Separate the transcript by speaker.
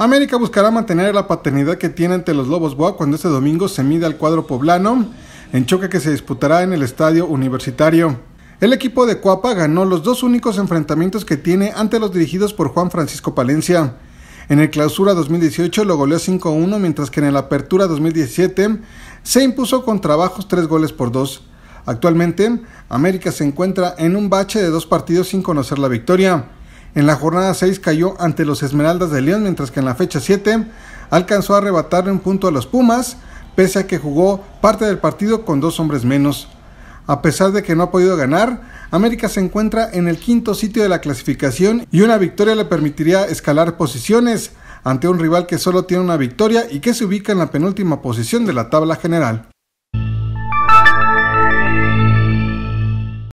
Speaker 1: América buscará mantener la paternidad que tiene ante los Lobos Boa cuando este domingo se mide al cuadro poblano en choque que se disputará en el estadio universitario. El equipo de Cuapa ganó los dos únicos enfrentamientos que tiene ante los dirigidos por Juan Francisco Palencia. En el clausura 2018 lo goleó 5-1, mientras que en la apertura 2017 se impuso con trabajos tres goles por dos. Actualmente, América se encuentra en un bache de dos partidos sin conocer la victoria en la jornada 6 cayó ante los Esmeraldas de León, mientras que en la fecha 7 alcanzó a arrebatar un punto a los Pumas, pese a que jugó parte del partido con dos hombres menos. A pesar de que no ha podido ganar, América se encuentra en el quinto sitio de la clasificación y una victoria le permitiría escalar posiciones ante un rival que solo tiene una victoria y que se ubica en la penúltima posición de la tabla general.